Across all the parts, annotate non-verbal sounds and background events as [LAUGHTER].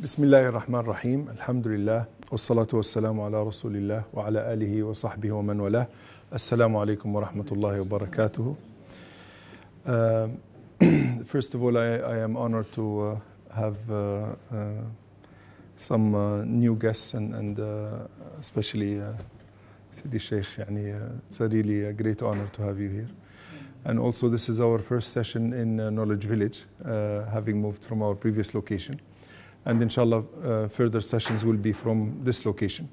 بسم الله الرحمن الرحيم الحمد لله والصلاة والسلام على رسول الله وعلى آله وصحبه ومن والاه السلام عليكم ورحمة الله وبركاته uh, First of all I, I am honored to uh, have uh, some new guests and, and especially Sidi Sheikh يعني it's really a great honor to have you here and also this is our first session in Knowledge Village having moved from our previous location and inshallah uh, further sessions will be from this location.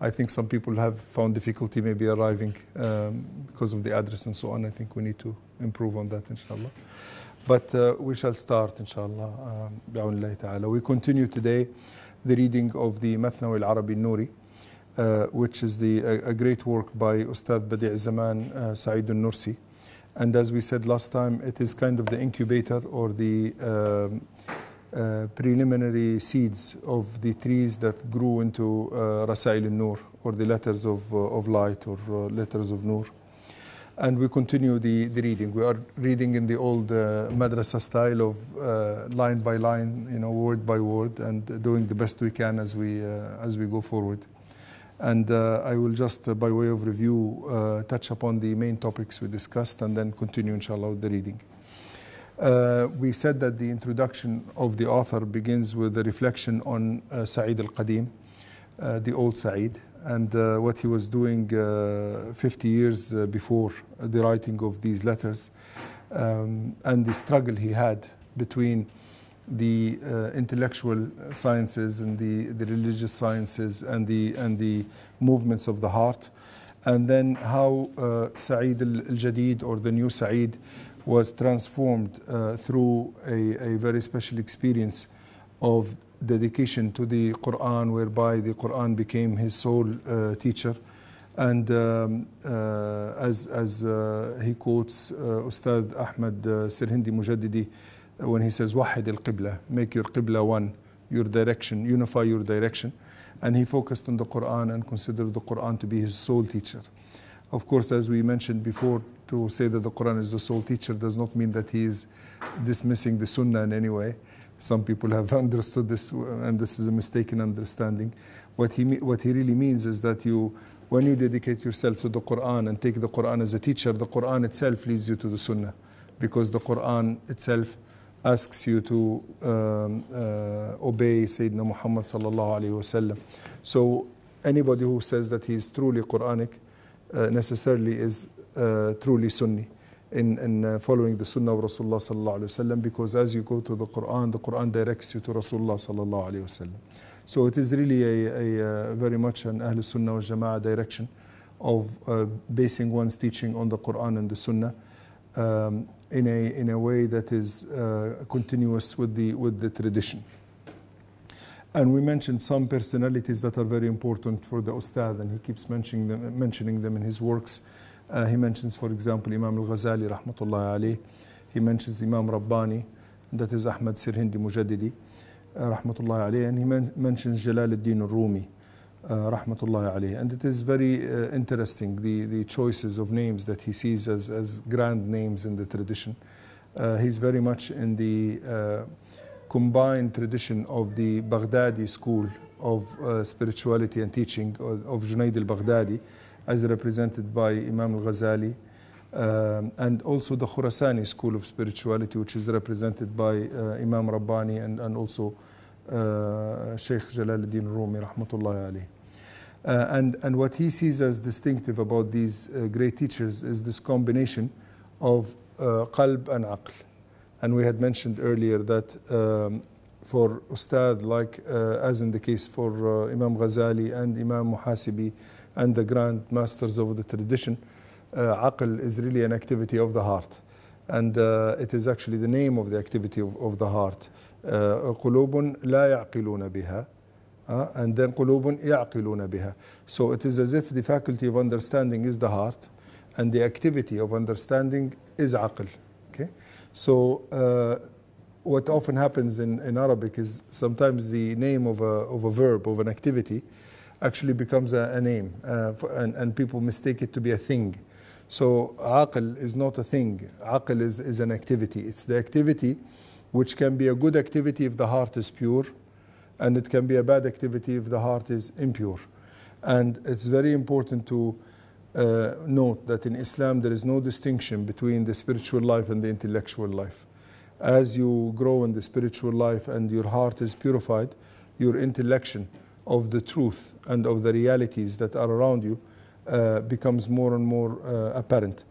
I think some people have found difficulty maybe arriving um, because of the address and so on. I think we need to improve on that inshallah. But uh, we shall start inshallah um, bi'aunillahi ta'ala. We continue today the reading of the Mathnawi al-Arabi Nuri. Uh, which is the, a, a, great work by Ustad Badi' Zaman uh, Saeed al-Nursi. And as we said last time, it is kind of the incubator or the um, uh, preliminary seeds of the trees that grew into uh, Rasail al-Nur or the letters of, uh, of light or uh, letters of Nur. And we continue the, the reading. We are reading in the old uh, madrasa style of uh, line by line, you know, word by word, and doing the best we can as we, as we go forward. And I will just, by way of review, touch upon the main topics we discussed and then continue, inshallah, with the reading. Uh, we said that the introduction of the author begins with a reflection on uh, Sa'id al Qadim, uh, the old Sa'id, and uh, what he was doing uh, 50 years uh, before the writing of these letters, um, and the struggle he had between the intellectual sciences and the, the religious sciences and the, and the movements of the heart. And then how Sa'id al Jadid or the new Sa'id was transformed uh, through a, a, very special experience of dedication to the Quran, whereby the Quran became his sole uh, teacher. And um, uh, as, as uh, he quotes uh, Ustad Ahmad uh, Sirhindi Mujaddidi when he says, Wahid al Qibla, make your Qibla one, your direction, unify your direction. And he focused on the Quran and considered the Quran to be his sole teacher. Of course, as we mentioned before, to say that the Quran is the sole teacher does not mean that he is dismissing the Sunnah in any way. Some people have [LAUGHS] understood this, and this is a mistaken understanding. What he, what he really means is that you, when you dedicate yourself to the Quran and take the Quran as a teacher, the Quran itself leads you to the Sunnah because the Quran itself asks you to um, uh, obey Sayyidina Muhammad sallallahu alaihi wasallam. So anybody who says that he is truly Quranic uh, necessarily is uh, truly Sunni in, in uh, following the Sunnah of Rasulullah sallallahu alaihi wasallam because as you go to the Quran, the Quran directs you to Rasulullah sallallahu alaihi wasallam. So it is really a, a, a uh, very much an Ahl Sunnah wal Jama'ah direction of uh, basing one's teaching on the Quran and the Sunnah um, in a in a way that is uh, continuous with the with the tradition. And we mentioned some personalities that are very important for the Ustad, and he keeps mentioning them, mentioning them in his works. Uh, he mentions, for example, Imam al-Ghazali, rahmatullahi alayh. He mentions Imam Rabbani, that is Ahmad Sirhindi Mujaddidi, uh, rahmatullah alayh. And he mentions Jalaluddin al-Rumi, uh, rahmatullah alayh. And it is very uh, interesting, the, the choices of names that he sees as, as grand names in the tradition. Uh, he's very much in the uh, combined tradition of the Baghdadi school of uh, spirituality and teaching of, of Junaid al-Baghdadi as represented by Imam al Ghazali, um, and also the Khurasani school of spirituality, which is represented by uh, Imam Rabbani and, and also uh, Sheikh Jalaluddin Rumi, rahmatullahi alayhi. Uh, and, and what he sees as distinctive about these uh, great teachers is this combination of uh, qalb and aql. And we had mentioned earlier that um, for ustad, like uh, as in the case for uh, Imam Ghazali and Imam Muhasibi, and the grand masters of the tradition, uh, Aql is really an activity of the heart. And uh, it is actually the name of the activity of, of the heart. قلوب لا يعقلون بها and then قلوب يعقلون بها. So it is as if the faculty of understanding is the heart and the activity of understanding is عقل. Okay? So uh, what often happens in, in Arabic is sometimes the name of a, of a verb, of an activity actually becomes a, a name uh, for, and, and people mistake it to be a thing. So عقل is not a thing. عقل is, is an activity. It's the activity which can be a good activity if the heart is pure and it can be a bad activity if the heart is impure. And it's very important to uh, note that in Islam there is no distinction between the spiritual life and the intellectual life. As you grow in the spiritual life and your heart is purified, your intellection of the truth and of the realities that are around you uh, becomes more and more uh, apparent.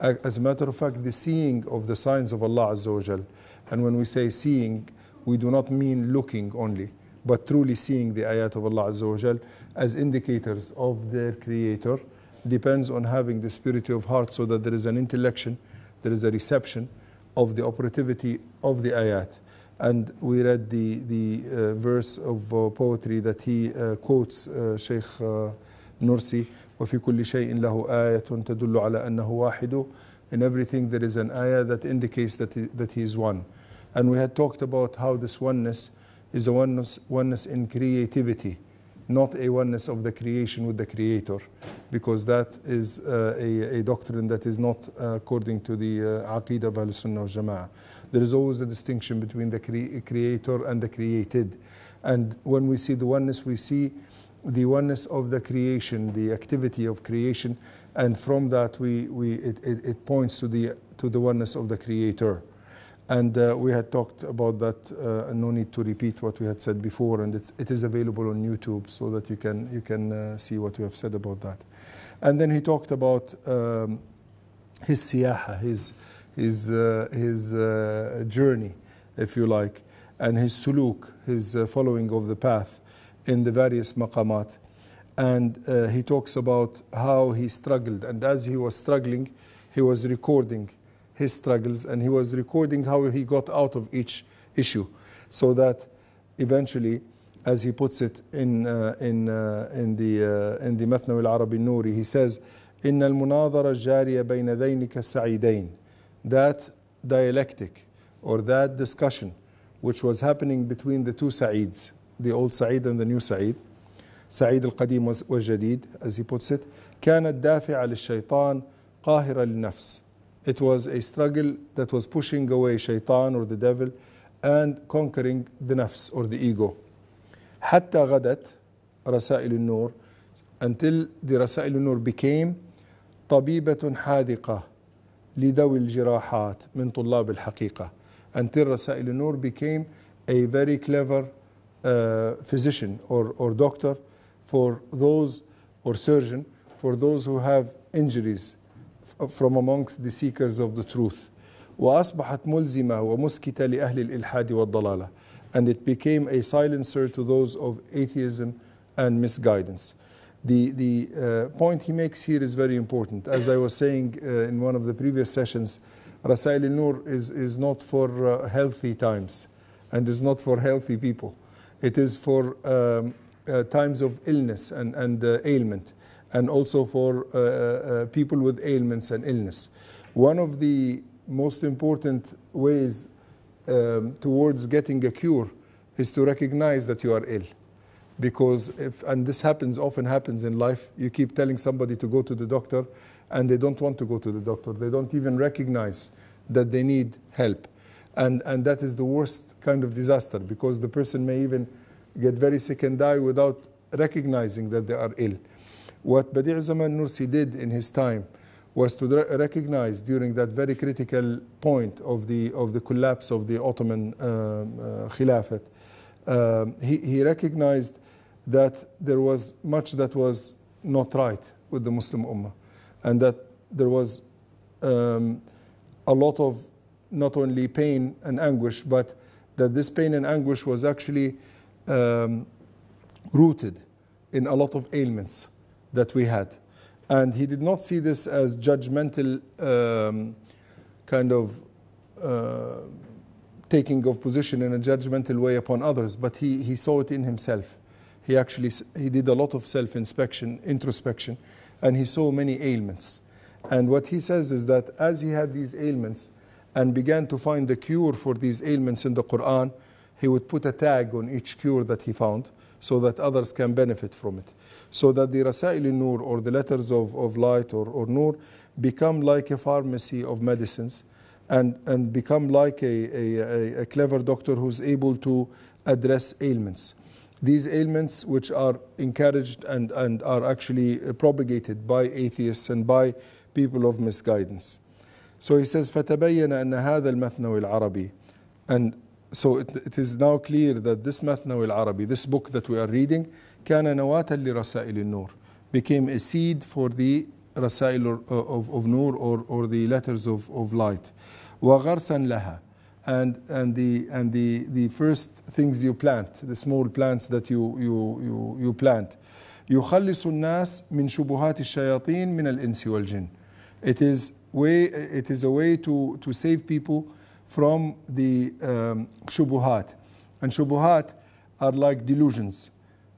As a matter of fact, the seeing of the signs of Allah Azza wa Jal, and when we say seeing, we do not mean looking only, but truly seeing the ayat of Allah Azza wa Jal as indicators of their Creator depends on having the purity of heart so that there is an intellection, there is a reception of the operativity of the ayat. And we read the, the uh, verse of uh, poetry that he uh, quotes Sheikh Nursi وفي كل شيء له آية تدل على أنه واحد in everything there is an ayah that indicates that he, that he is one and we had talked about how this oneness is a oneness, oneness in creativity not a oneness of the creation with the Creator, because that is uh, a, a, doctrine that is not uh, according to the uh, Aqidah of Sunnah wal Jama'ah. There is always a distinction between the cre Creator and the created. And when we see the oneness, we see the oneness of the creation, the activity of creation, and from that we, we, it, it, it points to the, to the oneness of the Creator. And uh, we had talked about that, uh, and no need to repeat what we had said before, and it's, it is available on YouTube so that you can, you can uh, see what we have said about that. And then he talked about um, his siyaha, his, his, his journey, if you like, and his suluk, his following of the path in the various maqamat. And he talks about how he struggled, and as he was struggling, he was recording his struggles, and he was recording how he got out of each issue, so that eventually, as he puts it in uh, in uh, in the uh, in the Mathnawi al-Arabi Nuri, he says, al المناظرة Jariya بين ذينك السعيدين," that dialectic or that discussion which was happening between the two Sa'ids, the old Sa'id and the new Sa'id, سعيد القديم والجديد as he puts it كانت دافعة للشيطان قاهرة للنفس It was a struggle that was pushing away shaitan or the devil and conquering the nafs or the ego. حتى غدت رسائل النور until the رسائل النور became طبيبة حاذقة لذوي الجراحات من طلاب الحقيقة until رسائل النور became a very clever uh, physician or, or doctor for those or surgeon for those who have injuries from amongst the seekers of the truth وأصبحت ملزمة ومسكتة لأهل الإلحاد والضلالة and it became a silencer to those of atheism and misguidance. The, the uh, point he makes here is very important. As I was saying uh, in one of the previous sessions, Rasail al-Nur is, is not for uh, healthy times and is not for healthy people. It is for um, uh, times of illness and, and uh, ailment and also for uh, uh, uh, people with ailments and illness. One of the most important ways um, towards getting a cure is to recognize that you are ill because if and this happens often happens in life you keep telling somebody to go to the doctor and they don't want to go to the doctor they don't even recognize that they need help and and that is the worst kind of disaster because the person may even get very sick and die without recognizing that they are ill what Badi' Zaman Nursi did in his time was to recognize during that very critical point of the, of the collapse of the Ottoman uh, uh, Khilafat, uh, he, he recognized that there was much that was not right with the Muslim Ummah and that there was um, a lot of not only pain and anguish, but that this pain and anguish was actually um, rooted in a lot of ailments that we had. And he did not see this as judgmental um, kind of uh, taking of position in a judgmental way upon others, but he, he saw it in himself. He actually he did a lot of self-inspection, introspection, and he saw many ailments. And what he says is that as he had these ailments and began to find the cure for these ailments in the Quran, he would put a tag on each cure that he found so that others can benefit from it. So that the Rasail Nur or the letters of, of light or, or Nur become like a pharmacy of medicines and, and become like a, a, a clever doctor who's able to address ailments. These ailments, which are encouraged and, and are actually uh, propagated by atheists and by people of misguidance. So he says, فتبين أن هذا المثنوي العربي and so it, it is now clear that this Mathnawi al-Arabi, this book that we are reading, كان نواة لرسائل النور became a seed for the رسائل uh, of, of, Nur or, or the letters of, of light. وغرسا لها and, and, the, and the, the first things you plant, the small plants that you, you, you, you plant. يخلص الناس من شبهات الشياطين من الإنس والجن. It is, way, it is a way to, to save people from the um, shubuhat. And shubuhat are like delusions,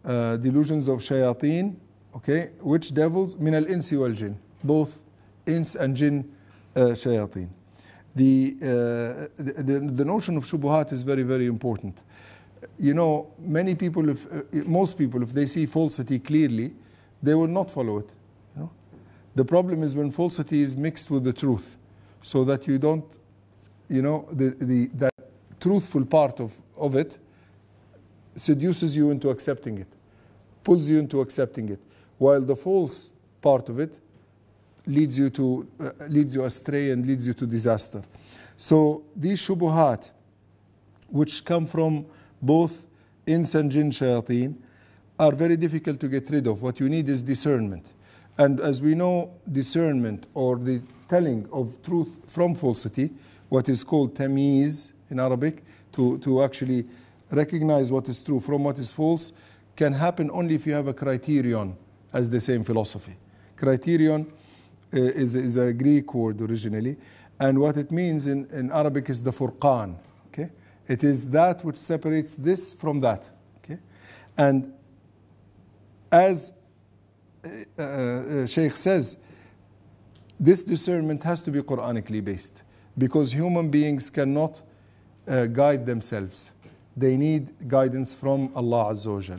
uh, delusions of shayateen, okay, which devils? Min al insi wal jinn, both ins and jinn uh, shayateen. The, uh, the, the, the, notion of shubuhat is very, very important. You know, many people, if, uh, most people, if they see falsity clearly, they will not follow it. You know? The problem is when falsity is mixed with the truth, so that you don't you know, the, the, that truthful part of, of it seduces you into accepting it, pulls you into accepting it, while the false part of it leads you to uh, leads you astray and leads you to disaster. So these shubuhat, which come from both ins and jinn shayateen, are very difficult to get rid of. What you need is discernment. And as we know, discernment or the telling of truth from falsity what is called tamiz in Arabic, to, to actually recognize what is true from what is false, can happen only if you have a criterion, as they say in philosophy. Criterion uh, is, is a Greek word originally, and what it means in, in Arabic is the furqan. Okay? It is that which separates this from that. Okay? And as uh, uh, Sheikh says, this discernment has to be Quranically based because human beings cannot uh, guide themselves. They need guidance from Allah Azza wa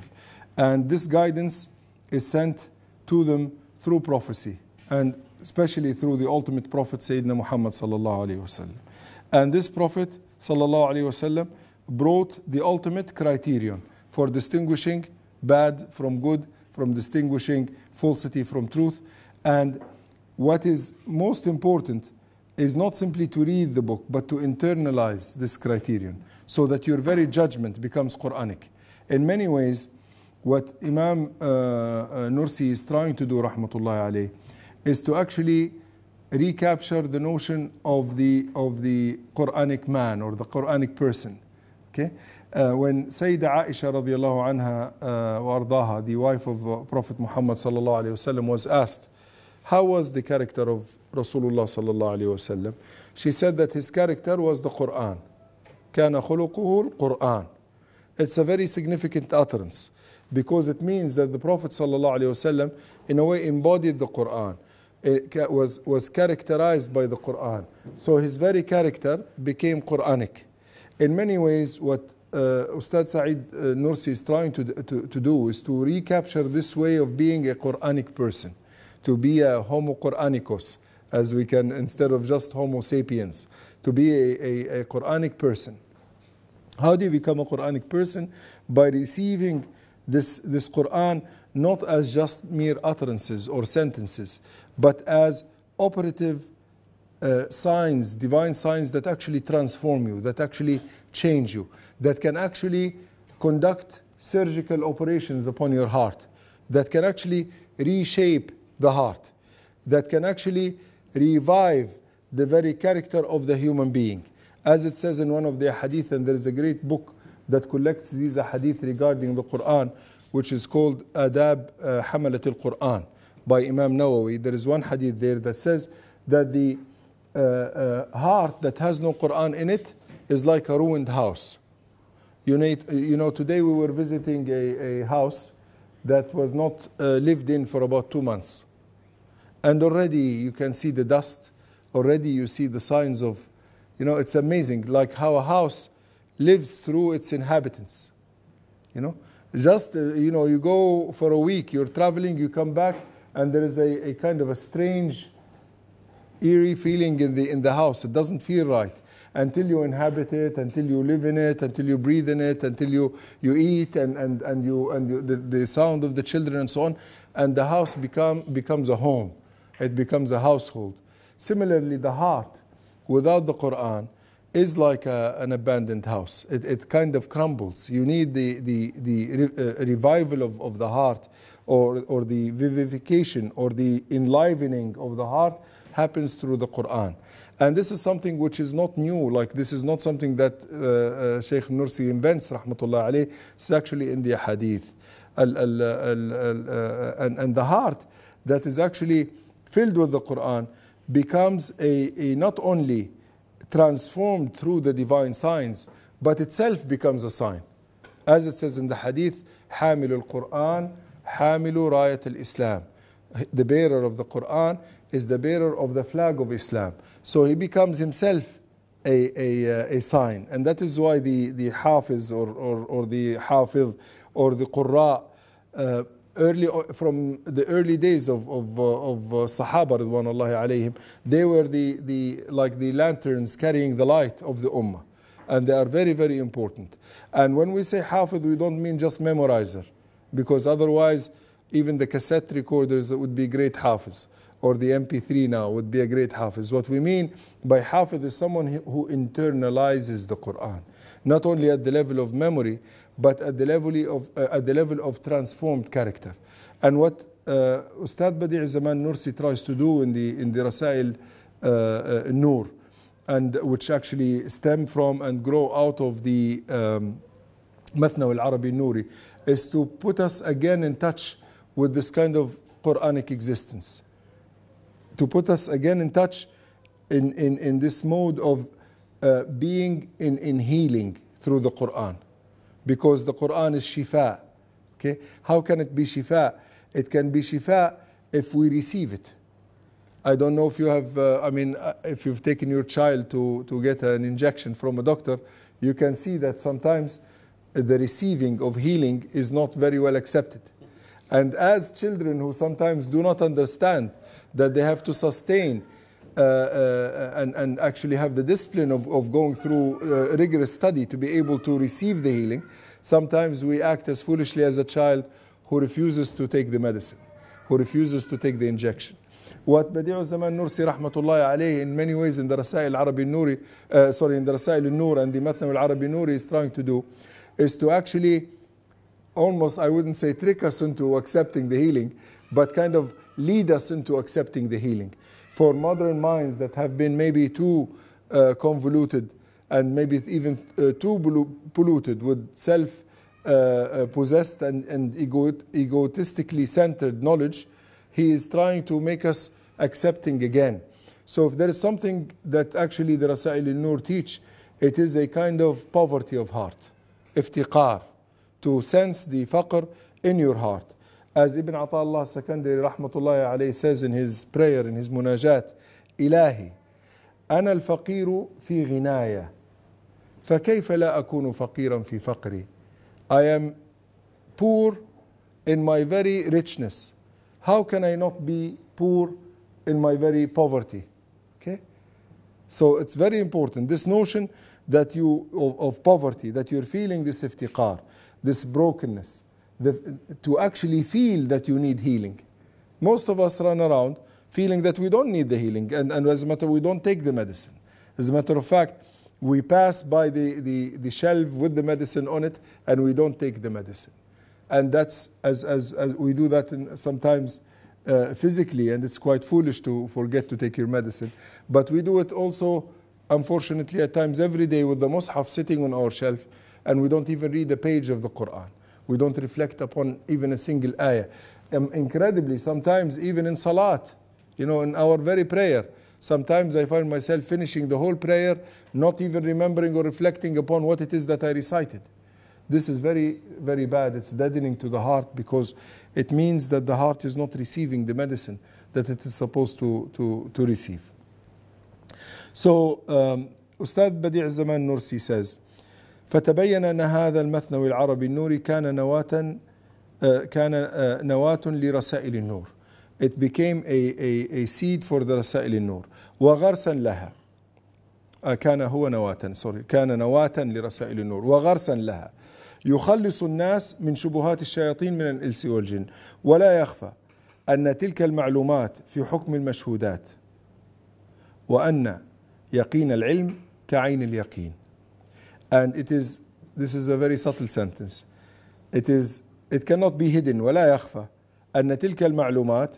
And this guidance is sent to them through prophecy and especially through the ultimate prophet Sayyidina Muhammad sallallahu wasallam. And this prophet sallallahu wasallam brought the ultimate criterion for distinguishing bad from good, from distinguishing falsity from truth. And what is most important is not simply to read the book, but to internalize this criterion so that your very judgment becomes Quranic. In many ways, what Imam uh, uh Nursi is trying to do, rahmatullah alayh, is to actually recapture the notion of the, of the Quranic man or the Quranic person. Okay? Uh, when Sayyidah Aisha radiallahu anha uh, ardaha, the wife of uh, Prophet Muhammad sallallahu alayhi wasallam, was asked, how was the character of Rasulullah sallallahu alaihi wasallam? She said that his character was the Quran. كان خلقه القرآن. It's a very significant utterance because it means that the Prophet sallallahu alaihi wasallam, in a way, embodied the Quran. It was was characterized by the Quran. So his very character became Quranic. In many ways, what uh, Ustad Saeed uh, Nursi is trying to, to, to do is to recapture this way of being a Quranic person to be a Homo Quranicos, as we can, instead of just Homo sapiens, to be a, a, a Quranic person. How do you become a Quranic person? By receiving this, this Quran not as just mere utterances or sentences, but as operative uh, signs, divine signs that actually transform you, that actually change you, that can actually conduct surgical operations upon your heart, that can actually reshape the heart that can actually revive the very character of the human being. As it says in one of the hadith, and there is a great book that collects these hadith regarding the Quran, which is called Adab uh, Hamalat al Quran by Imam Nawawi. There is one hadith there that says that the uh, uh, heart that has no Quran in it is like a ruined house. You, need, you know, today we were visiting a, a house that was not uh, lived in for about two months and already you can see the dust, already you see the signs of, you know, it's amazing, like how a house lives through its inhabitants. You know, just, uh, you know, you go for a week, you're traveling, you come back, and there is a, a kind of a strange, eerie feeling in the, in the house. It doesn't feel right until you inhabit it, until you live in it, until you breathe in it, until you, you eat and, and, and, you, and you, the, the sound of the children and so on. And the house become, becomes a home it becomes a household. Similarly, the heart without the Quran is like a, an abandoned house. It, it kind of crumbles. You need the, the, the re, uh, revival of, of the heart or, or the vivification or the enlivening of the heart happens through the Quran. And this is something which is not new, like this is not something that uh, uh, Sheikh Nursi invents, rahmatullah alayh. It's actually in the hadith. Al, al, al, uh, and, and the heart that is actually filled with the Quran, becomes a, a not only transformed through the divine signs, but itself becomes a sign. As it says in the hadith, حامل القرآن حامل راية الإسلام. The bearer of the Quran is the bearer of the flag of Islam. So he becomes himself a, a, uh, a sign. And that is why the, the Hafiz or, or, or the Hafiz or the Qurra uh, early from the early days of of uh, of uh, Sahaba Ridwanullahi alayhim, they were the the like the lanterns carrying the light of the Ummah, and they are very very important. And when we say hafiz we don't mean just memorizer, because otherwise, even the cassette recorders would be great Hafiz, or the MP3 now would be a great Hafiz. What we mean by hafiz is someone who internalizes the Quran, not only at the level of memory, but at the level of, uh, at the level of transformed character. And what uh, Ustad Badi Zaman Nursi tries to do in the, in the Rasail uh, uh, Nur, and which actually stem from and grow out of the um, al Arabi Nuri, is to put us again in touch with this kind of Quranic existence. To put us again in touch in, in, in this mode of uh, being in, in healing through the Quran because the Quran is shifa. Okay? How can it be shifa? It can be shifa if we receive it. I don't know if you have, uh, I mean, uh, if you've taken your child to, to get an injection from a doctor, you can see that sometimes the receiving of healing is not very well accepted. And as children who sometimes do not understand that they have to sustain uh, uh, and, and actually have the discipline of, of going through uh, rigorous study to be able to receive the healing, sometimes we act as foolishly as a child who refuses to take the medicine, who refuses to take the injection. What al Zaman Nursi rahmatullahi alayhi in many ways in the Rasail Arabi Nuri, uh, sorry, in the Rasail Nur and the al Arabi Nuri is trying to do is to actually almost, I wouldn't say trick us into accepting the healing, but kind of lead us into accepting the healing for modern minds that have been maybe too uh, convoluted and maybe even uh, too polluted with self uh, uh possessed and, and egotistically centered knowledge, he is trying to make us accepting again. So, if there is something that actually the Rasail al Nur teach, it is a kind of poverty of heart, iftiqar, to sense the faqr in your heart. As Ibn Ata'Allah Sakandari rahmatullahi alayhi says in his prayer, in his munajat, إلهي أنا الفقير في غناية فكيف لا أكون فقيرا في فقري I am poor in my very richness how can I not be poor in my very poverty okay so it's very important this notion that you of, of poverty that you're feeling this iftiqar this brokenness the, to actually feel that you need healing. Most of us run around feeling that we don't need the healing, and, and as a matter, we don't take the medicine. As a matter of fact, we pass by the, the, the shelf with the medicine on it, and we don't take the medicine. And that's as, as, as we do that in, sometimes uh, physically, and it's quite foolish to forget to take your medicine. But we do it also, unfortunately, at times every day with the mushaf sitting on our shelf, and we don't even read a page of the Quran. We don't reflect upon even a single ayah. Um, incredibly, sometimes even in salat, you know, in our very prayer, sometimes I find myself finishing the whole prayer, not even remembering or reflecting upon what it is that I recited. This is very, very bad. It's deadening to the heart because it means that the heart is not receiving the medicine that it is supposed to, to, to receive. So, um, Ustad Badi' Zaman Nursi says, فتبين أن هذا المثنوي العربي النوري كان نواة آه، كان آه، نواة لرسائل النور it became a, a, a seed for the رسائل النور وغرسا لها آه، كان هو نواة سوري كان نواة لرسائل النور وغرسا لها يخلص الناس من شبهات الشياطين من الالس والجن ولا يخفى أن تلك المعلومات في حكم المشهودات وأن يقين العلم كعين اليقين And it is, this is a very subtle sentence. It is, it cannot be hidden, ولا يخفى أن تلك المعلومات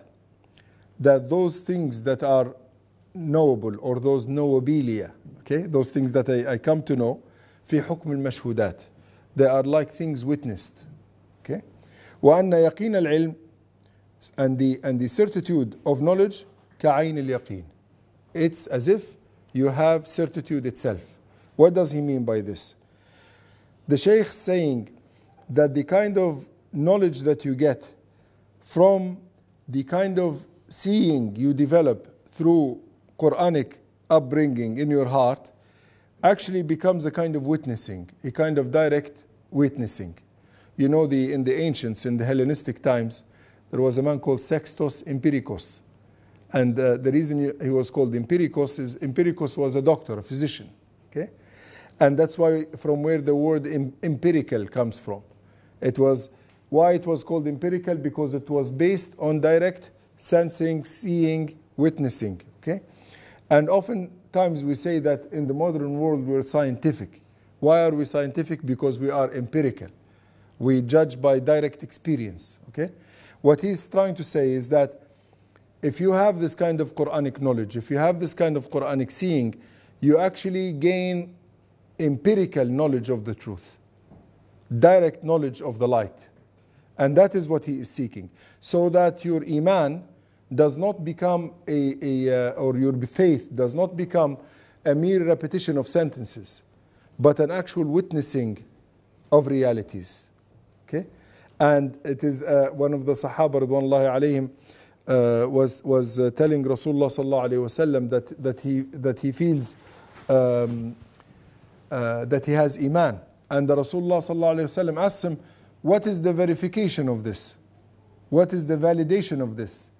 that those things that are knowable or those knowabilia, okay, those things that I, I come to know, في حكم المشهودات. They are like things witnessed. Okay? وأن يقين العلم and the, and the certitude of knowledge كعين اليقين. It's as if you have certitude itself. What does he mean by this? The Shaykh saying that the kind of knowledge that you get from the kind of seeing you develop through Quranic upbringing in your heart actually becomes a kind of witnessing, a kind of direct witnessing. You know, the, in the ancients, in the Hellenistic times, there was a man called Sextus Empiricus. And uh, the reason he was called Empiricus is Empiricus was a doctor, a physician. Okay? And that's why from where the word empirical comes from. It was why it was called empirical because it was based on direct sensing, seeing, witnessing. Okay? And oftentimes we say that in the modern world we're scientific. Why are we scientific? Because we are empirical. We judge by direct experience. Okay? What he's trying to say is that if you have this kind of Quranic knowledge, if you have this kind of Quranic seeing, you actually gain empirical knowledge of the truth, direct knowledge of the light. And that is what he is seeking. So that your iman does not become a, a uh, or your faith does not become a mere repetition of sentences, but an actual witnessing of realities. Okay? And it is uh, one of the Sahaba, Ridwanullahi alayhim, uh, was, was uh, telling Rasulullah that, that, he, that he feels um, uh, that he has iman. And the Rasulullah sallallahu asked him, what is the verification of this? What is the validation of this?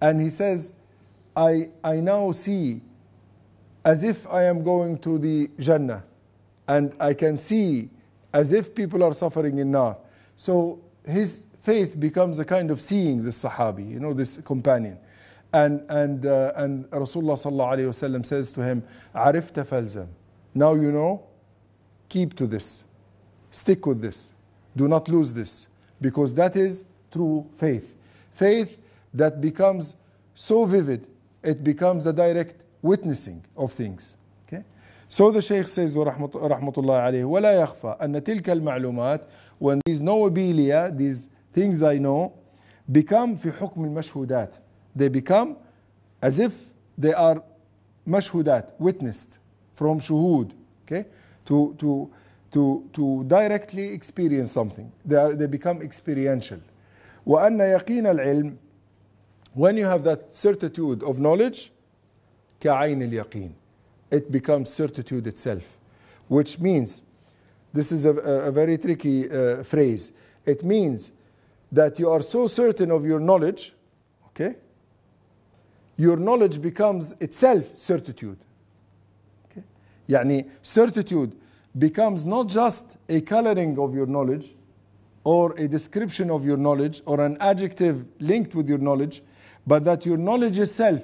And he says, I, I now see as if I am going to the Jannah and I can see as if people are suffering in Nar. So his faith becomes a kind of seeing this Sahabi, you know, this companion. And, and, uh, and Rasulullah says to him, عَرِفْتَ فَالْزَمْ now you know, keep to this. Stick with this. Do not lose this because that is true faith. Faith that becomes so vivid, it becomes a direct witnessing of things. Okay? So the Shaykh says, ولا يخفى أن تلك المعلومات when these noabilia, these things I know, become في حكم المشهودات. They become as if they are مشهودات, witnessed from shuhud, okay, to, to, to, to directly experience something. They, are, they become experiential. وأن يقين العلم when you have that certitude of knowledge كعين اليقين it becomes certitude itself which means this is a, a very tricky uh, phrase it means that you are so certain of your knowledge okay your knowledge becomes itself certitude يعني certitude becomes not just a coloring of your knowledge or a description of your knowledge or an adjective linked with your knowledge but that your knowledge itself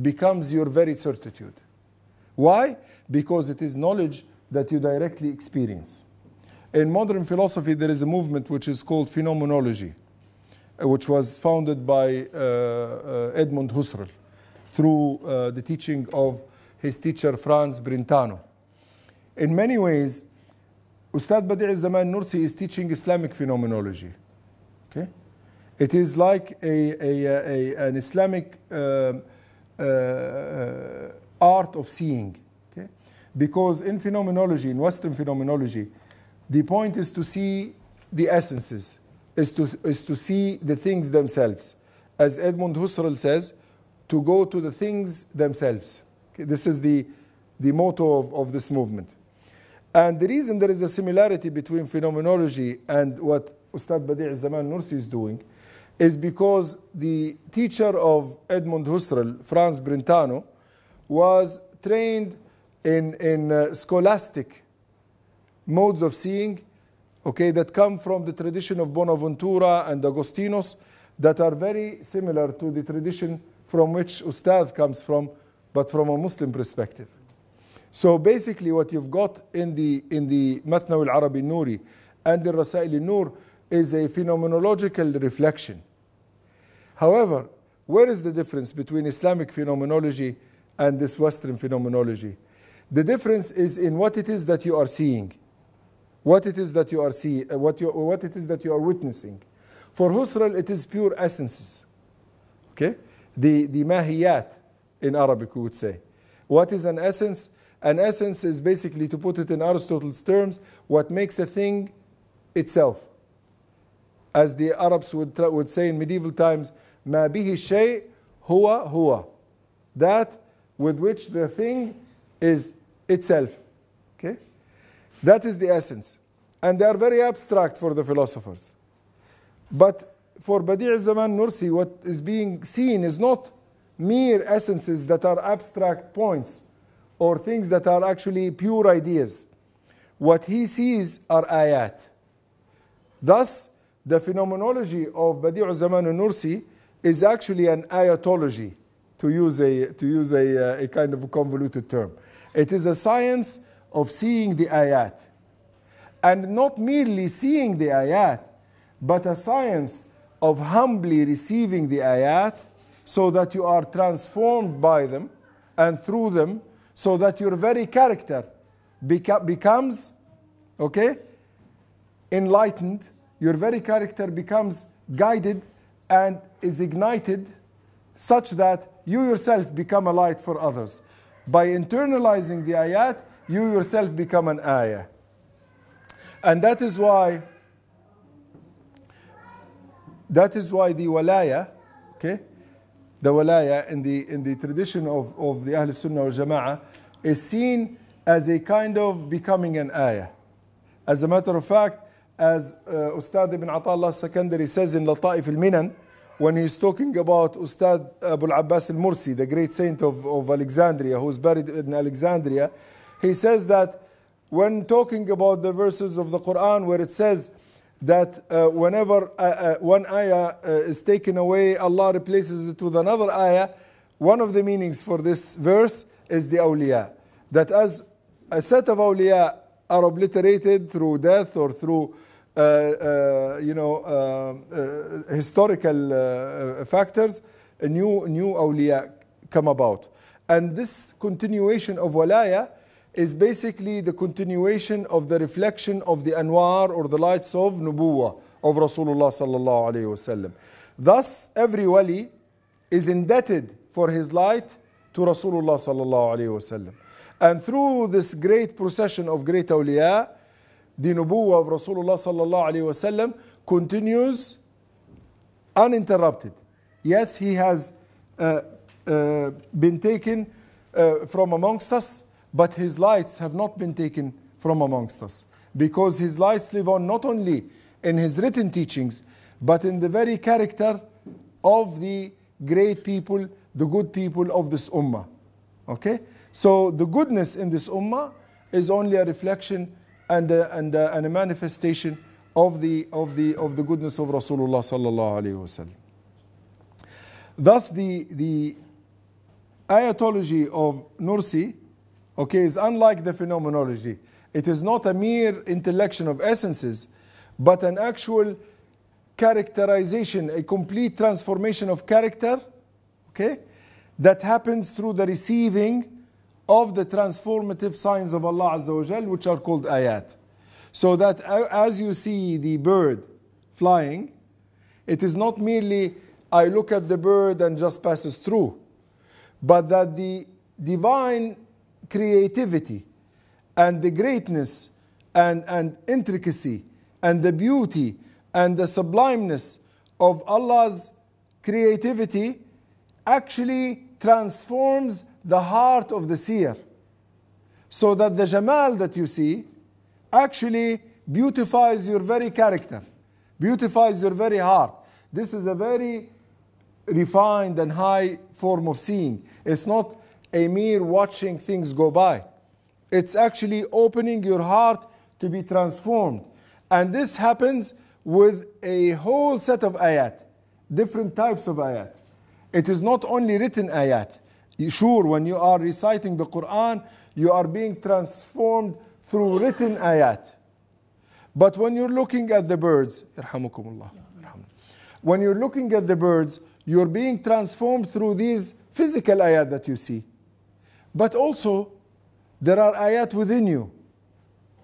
becomes your very certitude why because it is knowledge that you directly experience in modern philosophy there is a movement which is called phenomenology uh, which was founded by uh, uh, Edmund Husserl through uh, the teaching of his teacher Franz Brentano. In many ways, Ustad al Zaman Nursi is teaching Islamic phenomenology. Okay? It is like a, a, a an Islamic uh, uh, uh, art of seeing. Okay? Because in phenomenology, in Western phenomenology, the point is to see the essences, is to, is to see the things themselves. As Edmund Husserl says, to go to the things themselves this is the, the motto of, of this movement. And the reason there is a similarity between phenomenology and what Ustad Badi' Zaman Nursi is doing is because the teacher of Edmund Husserl, Franz Brentano, was trained in, in uh, scholastic modes of seeing okay, that come from the tradition of Bonaventura and Agostinos that are very similar to the tradition from which Ustad comes from, but from a Muslim perspective. So basically what you've got in the, in the Mathnawi al-Arabi Nuri and the Rasail al-Nur is a phenomenological reflection. However, where is the difference between Islamic phenomenology and this Western phenomenology? The difference is in what it is that you are seeing, what it is that you are seeing, uh, what, you, what it is that you are witnessing. For Husral, it is pure essences. Okay? The, the mahiyat, in Arabic, we would say. What is an essence? An essence is basically, to put it in Aristotle's terms, what makes a thing itself. As the Arabs would, would say in medieval times, ما به الشيء هو هو. That with which the thing is itself. Okay? That is the essence. And they are very abstract for the philosophers. But for Badi' Zaman Nursi, what is being seen is not mere essences that are abstract points or things that are actually pure ideas. What he sees are ayat. Thus, the phenomenology of Badi'u Zaman al-Nursi is actually an ayatology, to use, a, to use a, uh, a kind of convoluted term. It is a science of seeing the ayat. And not merely seeing the ayat, but a science of humbly receiving the ayat so that you are transformed by them and through them, so that your very character beca- becomes, okay, enlightened, your very character becomes guided and is ignited such that you yourself become a light for others. By internalizing the ayat, you yourself become an ayah. And that is why that is why the walaya, okay, the walaya in the, in the tradition of, of the Ahl Sunnah wal Jama'ah is seen as a kind of becoming an ayah. As a matter of fact, as uh, Ustad ibn Atallah Sakandari says in Lata'if al Minan, when he's talking about Ustad Abu Abbas al Mursi, the great saint of, of Alexandria, who's buried in Alexandria, he says that when talking about the verses of the Quran where it says, that uh, whenever uh, uh one ayah uh, is taken away, Allah replaces it with another ayah. One of the meanings for this verse is the awliya. That as a set of awliya are obliterated through death or through uh, uh, you know, uh, uh historical factors, new, new awliya come about. And this continuation of walaya is basically the continuation of the reflection of the anwar or the lights of nubuwa of Rasulullah sallallahu alayhi wasallam. Thus, every wali is indebted for his light to Rasulullah sallallahu alayhi wasallam. And through this great procession of great awliya, the nubuwa of Rasulullah sallallahu alayhi wasallam continues uninterrupted. Yes, he has uh, uh, been taken uh, from amongst us but his lights have not been taken from amongst us. Because his lights live on not only in his written teachings, but in the very character of the great people, the good people of this ummah. Okay? So the goodness in this ummah is only a reflection and a, and a, and a manifestation of the, of, the, of the goodness of Rasulullah sallallahu alayhi wasallam. Thus, the, the ayatology of Nursi Okay, is unlike the phenomenology. It is not a mere intellection of essences, but an actual characterization, a complete transformation of character, okay, that happens through the receiving of the transformative signs of Allah Azza wa Jal, which are called ayat. So that as you see the bird flying, it is not merely I look at the bird and just passes through, but that the divine creativity and the greatness and, and intricacy and the beauty and the sublimeness of Allah's creativity actually transforms the heart of the seer. So that the Jamal that you see actually beautifies your very character, beautifies your very heart. This is a very refined and high form of seeing. It's not a mere watching things go by. It's actually opening your heart to be transformed. And this happens with a whole set of ayat, different types of ayat. It is not only written ayat. Sure, when you are reciting the Quran, you are being transformed through written ayat. But when you're looking at the birds, when you're looking at the birds, you're being transformed through these physical ayat that you see. But also, there are ayat within you.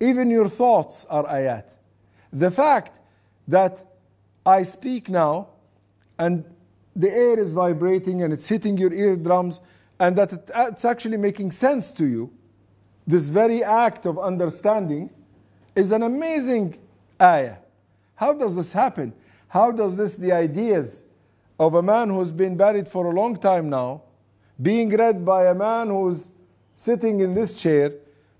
Even your thoughts are ayat. The fact that I speak now and the air is vibrating and it's hitting your eardrums and that it's actually making sense to you, this very act of understanding is an amazing ayah. How does this happen? How does this, the ideas of a man who's been buried for a long time now, being read by a man who's sitting in this chair,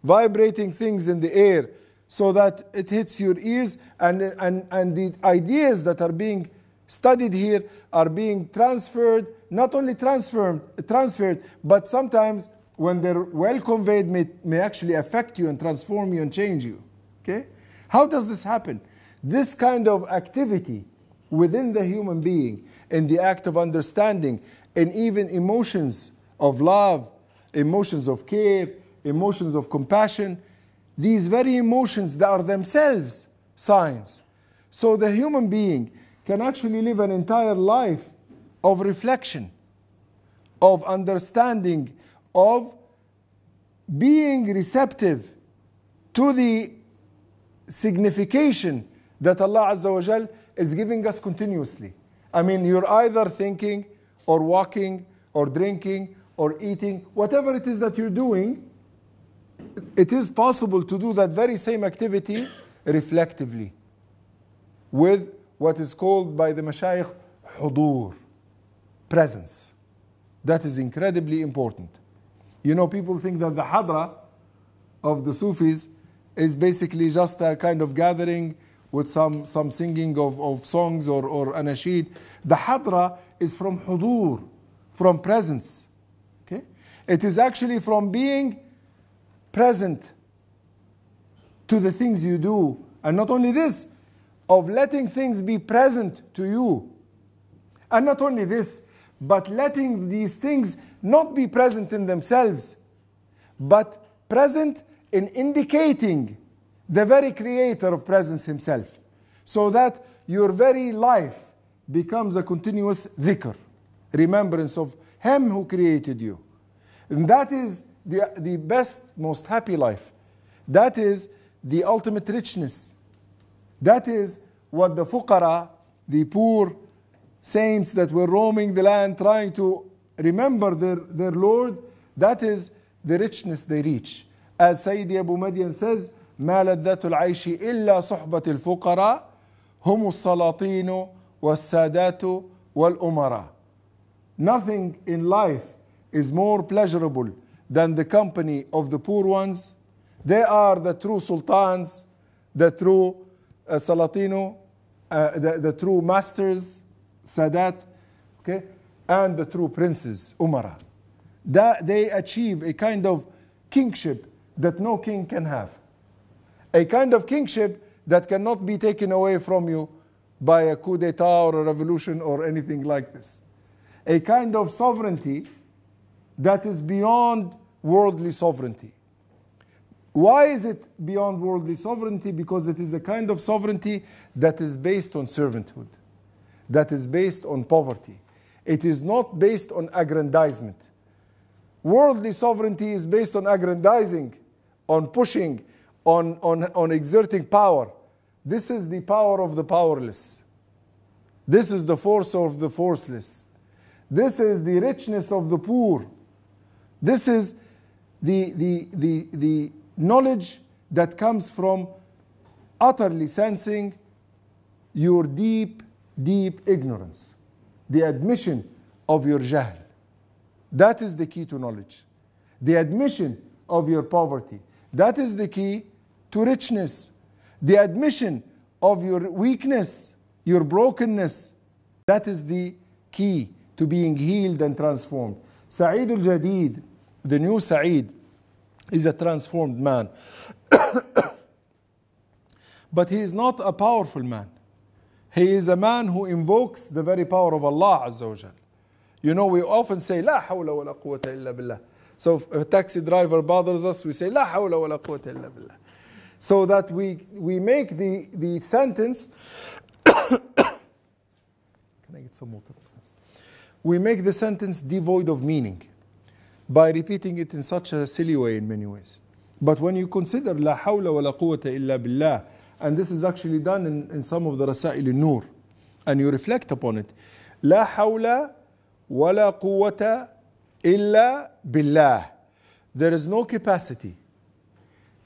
vibrating things in the air so that it hits your ears, and, and, and the ideas that are being studied here are being transferred, not only transferred, transferred but sometimes when they're well conveyed may, may actually affect you and transform you and change you. Okay? How does this happen? This kind of activity within the human being in the act of understanding and even emotions of love, emotions of care, emotions of compassion, these very emotions that are themselves signs. So the human being can actually live an entire life of reflection, of understanding, of being receptive to the signification that Allah Azza wa is giving us continuously. I mean, you're either thinking, or walking or drinking or eating, whatever it is that you're doing, it is possible to do that very same activity reflectively with what is called by the mashayikh hudur, presence. That is incredibly important. You know, people think that the hadra of the Sufis is basically just a kind of gathering with some, some singing of, of songs or, or anashid. The hadra is from hudur, from presence. Okay? It is actually from being present to the things you do. And not only this, of letting things be present to you. And not only this, but letting these things not be present in themselves, but present in indicating the very creator of presence himself. So that your very life becomes a continuous dhikr, remembrance of him who created you. And that is the, the best, most happy life. That is the ultimate richness. That is what the fuqara, the poor saints that were roaming the land trying to remember their, their Lord, that is the richness they reach. As Sayyidi Abu Madian says, ما لذات العيش إلا صحبة الفقراء هم السلاطين والسادات والأمراء Nothing in life is more pleasurable than the company of the poor ones. They are the true sultans, the true uh, Salatino, uh, the, the true masters, Sadat, okay, and the true princes, Umara. That they achieve a kind of kingship that no king can have. a kind of kingship that cannot be taken away from you by a coup d'etat or a revolution or anything like this. A kind of sovereignty that is beyond worldly sovereignty. Why is it beyond worldly sovereignty? Because it is a kind of sovereignty that is based on servanthood, that is based on poverty. It is not based on aggrandizement. Worldly sovereignty is based on aggrandizing, on pushing, on, on, on exerting power. This is the power of the powerless. This is the force of the forceless. This is the richness of the poor. This is the, the, the, the knowledge that comes from utterly sensing your deep, deep ignorance, the admission of your jahl. That is the key to knowledge. The admission of your poverty. That is the key to richness, the admission of your weakness, your brokenness. That is the key to being healed and transformed. Sa'id al Jadid, the new Sa'id, is a transformed man. [COUGHS] but he is not a powerful man. He is a man who invokes the very power of Allah Azza wa You know, we often say, La hawla wa la quwwata illa billah. So if a taxi driver bothers us, we say, La hawla wa la quwwata illa billah so that we, we make the, the sentence [COUGHS] can I get some water we make the sentence devoid of meaning by repeating it in such a silly way in many ways but when you consider la hawla wa la quwwata illa billah and this is actually done in, in some of the rasail nur and you reflect upon it la hawla wa la quwwata illa billah there is no capacity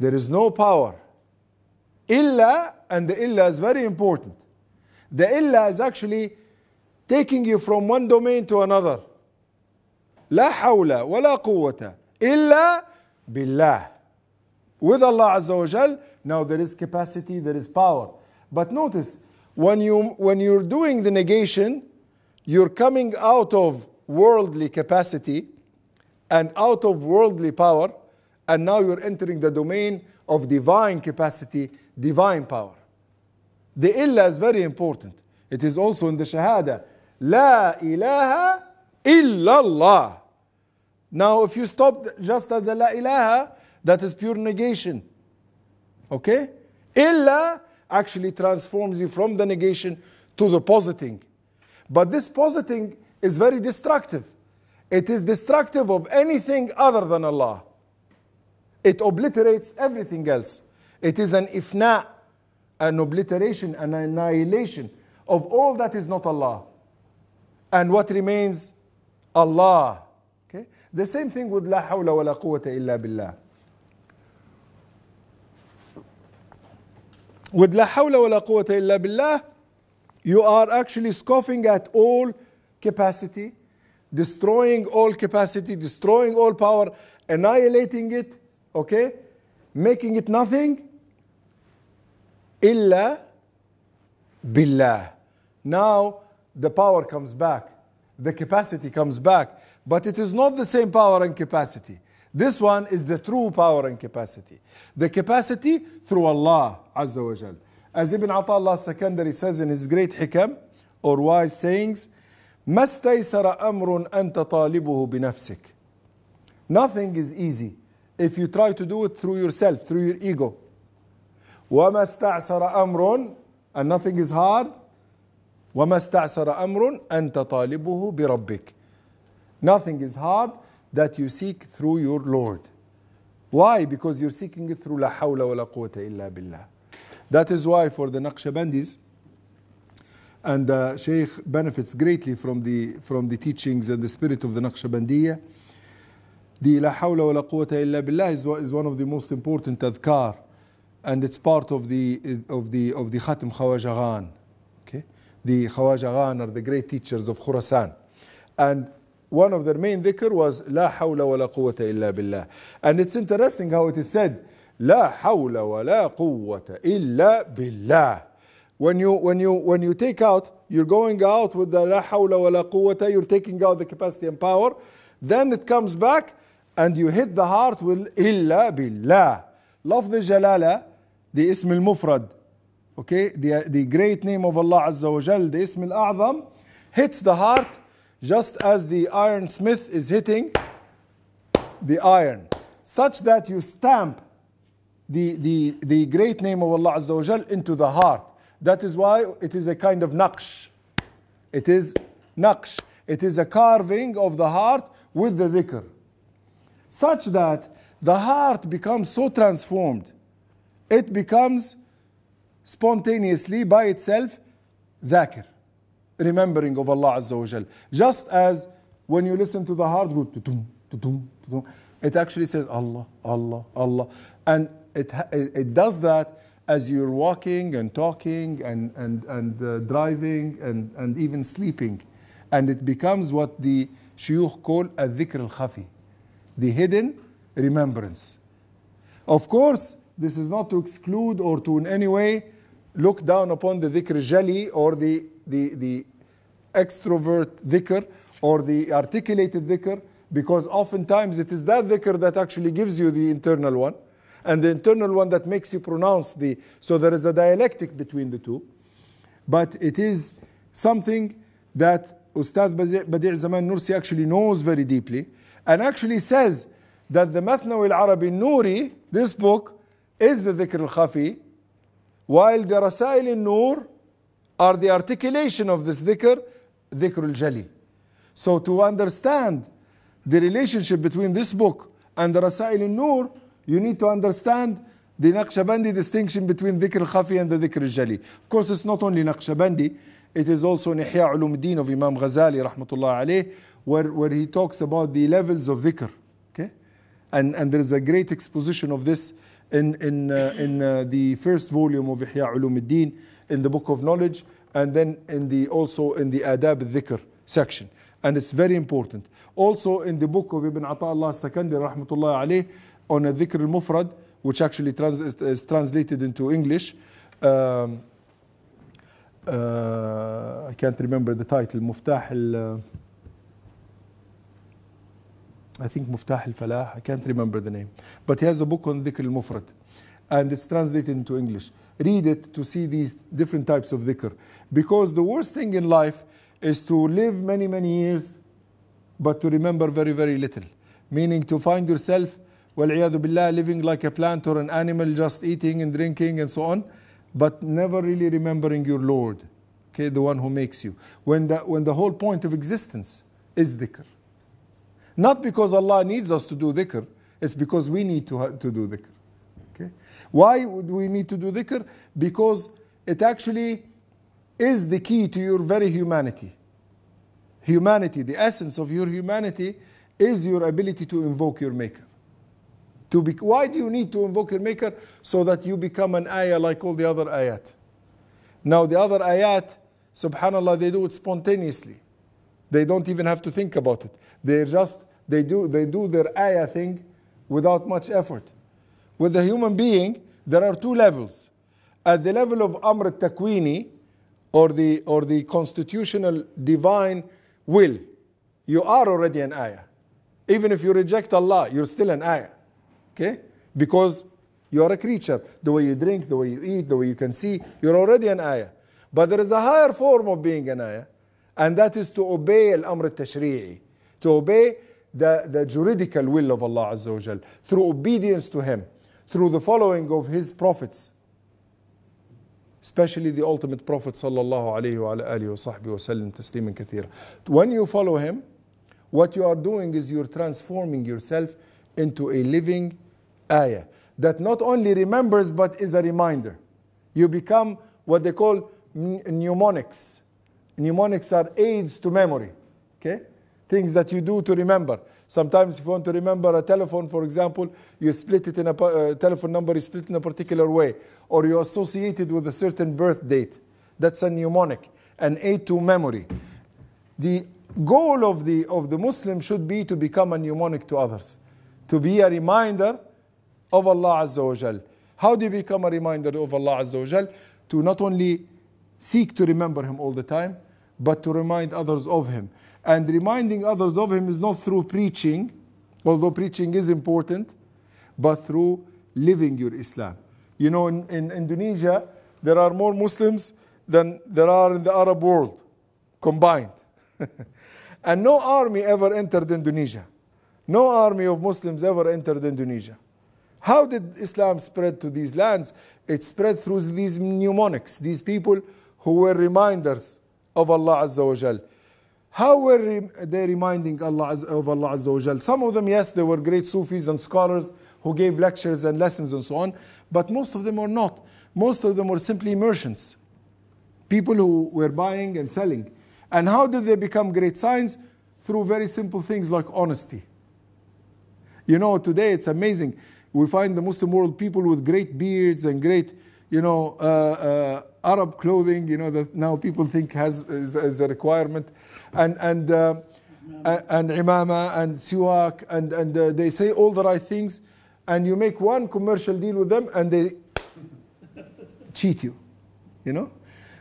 there is no power. Illa, and the illa is very important. The illa is actually taking you from one domain to another. لا حول ولا قوة إلا بالله. With Allah Azza wa Jal, now there is capacity, there is power. But notice, when, you, when you're doing the negation, you're coming out of worldly capacity and out of worldly power and now you're entering the domain of divine capacity, divine power. The illa is very important. It is also in the Shahada. La ilaha illallah. Now, if you stop just at the La ilaha, that is pure negation. Okay? Illa actually transforms you from the negation to the positing. But this positing is very destructive. It is destructive of anything other than Allah. It obliterates everything else. It is an ifna, an obliteration, an annihilation of all that is not Allah. And what remains? Allah. Okay? The same thing with la hawla wa la quwwata illa billah. With la hawla wa la quwwata illa billah, you are actually scoffing at all capacity, destroying all capacity, destroying all power, annihilating it, okay making it nothing Illa billah. now the power comes back the capacity comes back but it is not the same power and capacity this one is the true power and capacity the capacity through Allah Azza wa Jal as Ibn Ata'Allah Secondary says in his great hikam or wise sayings ما استيسر أمر أنت طالبه بنفسك nothing is easy if you try to do it through yourself, through your ego. وَمَا اسْتَعْسَرَ أَمْرٌ And nothing is hard. وَمَا اسْتَعْسَرَ أَمْرٌ أَنْتَ طَالِبُهُ بِرَبِّكَ Nothing is hard that you seek through your Lord. Why? Because you're seeking it through لا حول ولا قوة إلا بالله. That is why for the Naqshbandis, and the uh, Shaykh benefits greatly from the, from the teachings and the spirit of the Naqshbandiyah, دي لا حول ولا قوة إلا بالله is, is one of the most important adhkar and it's part of the of the of the Khatim Khawaj Aghan. Okay, the Khawaj Aghan are the great teachers of خراسان and one of their main dhikr was لا حول ولا قوة إلا بالله And it's interesting how it is said لا حول ولا قوة إلا بالله When you when you when you take out, you're going out with the لا حول ولا قوة You're taking out the capacity and power. Then it comes back and you hit the heart with إلا بالله لفظ الجلالة the اسم المفرد okay the, the great name of Allah Azza wa Jal the اسم الأعظم hits the heart just as the iron smith is hitting the iron such that you stamp the, the, the great name of Allah Azza wa Jal into the heart that is why it is a kind of naqsh it is naqsh it is a carving of the heart with the dhikr such that the heart becomes so transformed, it becomes spontaneously by itself dhakir, remembering of Allah Azza wa Jal. Just as when you listen to the heart go it actually says Allah, Allah, Allah. And it, it does that as you're walking and talking and, and, and uh, driving and, and even sleeping. And it becomes what the shuyukh call a dhikr al-khafi, the hidden remembrance. Of course, this is not to exclude or to in any way look down upon the dhikr jali or the, the, the extrovert dhikr or the articulated dhikr because oftentimes it is that dhikr that actually gives you the internal one and the internal one that makes you pronounce the so there is a dialectic between the two but it is something that Ustad Badr Zaman Nursi actually knows very deeply and actually says that the Mathnawi al-Arabi Nuri, this book, is the Dhikr al-Khafi, while the Rasail al-Nur are the articulation of this Dhikr, Dhikr al-Jali. So to understand the relationship between this book and the Rasail al-Nur, you need to understand the Naqshbandi distinction between Dhikr al-Khafi and the Dhikr al-Jali. Of course, it's not only Naqshbandi, it is also Nihya Ulumuddin of Imam Ghazali, rahmatullah alayh, where, where he talks about the levels of dhikr. Okay? And, and there is a great exposition of this in, in, uh, in uh, the first volume of Ihya Ulumuddin in the Book of Knowledge and then in the, also in the Adab al-Dhikr section. And it's very important. Also in the book of Ibn Ata'Allah Sakandi rahmatullah alayh on a dhikr al-mufrad which actually trans is translated into English. Um, uh, I can't remember the title. Muftah al... Uh, I think Muftah al-Falah, I can't remember the name. But he has a book on ذكر al And it's translated into English. Read it to see these different types of ذكر. Because the worst thing in life is to live many, many years, but to remember very, very little. Meaning to find yourself, والعياذ بالله, living like a plant or an animal, just eating and drinking and so on, but never really remembering your Lord, okay, the one who makes you. When the, when the whole point of existence is ذكر. Not because Allah needs us to do dhikr, it's because we need to, to do dhikr. Okay? Why would we need to do dhikr? Because it actually is the key to your very humanity. Humanity, the essence of your humanity, is your ability to invoke your Maker. To be, why do you need to invoke your Maker? So that you become an ayah like all the other ayat. Now, the other ayat, subhanAllah, they do it spontaneously. They don't even have to think about it. They're just, they do, they do their ayah thing without much effort. With the human being, there are two levels. At the level of Amr Takwini, or the, or the constitutional divine will, you are already an ayah. Even if you reject Allah, you're still an ayah. Okay? Because you are a creature. The way you drink, the way you eat, the way you can see, you're already an ayah. But there is a higher form of being an ayah, and that is to obey Amr al-Tashri'i, To obey the, the juridical will of Allah Azza wa Through obedience to Him. Through the following of His prophets. Especially the ultimate prophet صلى الله عليه وسلم تسليما كثيرا. When you follow Him, what you are doing is you're transforming yourself into a living ayah that not only remembers but is a reminder. You become what they call mnemonics. Mnemonics are aids to memory, okay? Things that you do to remember. Sometimes if you want to remember a telephone, for example, you split it in a uh, telephone number is split in a particular way, or you associate it with a certain birth date. That's a mnemonic, an aid to memory. The goal of the, of the Muslim should be to become a mnemonic to others, to be a reminder of Allah Azza wa Jal. How do you become a reminder of Allah Azza wa Jal? To not only Seek to remember Him all the time, but to remind others of Him. And reminding others of Him is not through preaching, although preaching is important, but through living your Islam. You know, in, in Indonesia, there are more Muslims than there are in the Arab world combined. [LAUGHS] and no army ever entered Indonesia. No army of Muslims ever entered Indonesia. How did Islam spread to these lands? It spread through these mnemonics, these people who were reminders of Allah Azza wa Jal. How were they reminding Allah of Allah Azza wa Jal? Some of them, yes, they were great Sufis and scholars who gave lectures and lessons and so on, but most of them were not. Most of them were simply merchants, people who were buying and selling. And how did they become great signs? Through very simple things like honesty. You know, today it's amazing. We find the Muslim world people with great beards and great you know, uh, uh, Arab clothing, you know, that now people think has is, is a requirement, and and uh, and imama and siwak, and and uh, they say all the right things, and you make one commercial deal with them, and they cheat you, you know.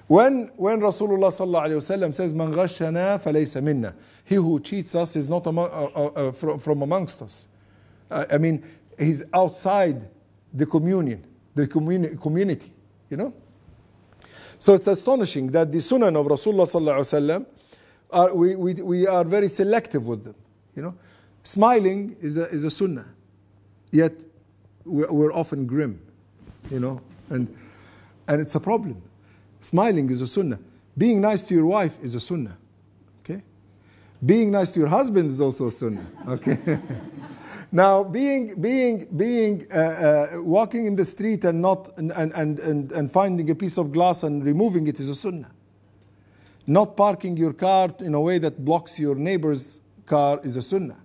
When when Rasulullah sallallahu alaihi wasallam says, "Man ghashana falaysa minna," he who cheats us is not among, uh, uh, from, from amongst us. I mean, he's outside the communion the communi- community, you know. So it's astonishing that the sunan of Rasulullah sallallahu are we, we, we are very selective with them, you know. Smiling is a, is a sunnah, yet we're often grim, you know, and, and it's a problem. Smiling is a sunnah. Being nice to your wife is a sunnah. Okay? Being nice to your husband is also a sunnah. Okay? [LAUGHS] Now, being, being, being, uh, uh, walking in the street and not, and, and, and, and finding a piece of glass and removing it is a sunnah. Not parking your car in a way that blocks your neighbor's car is a sunnah.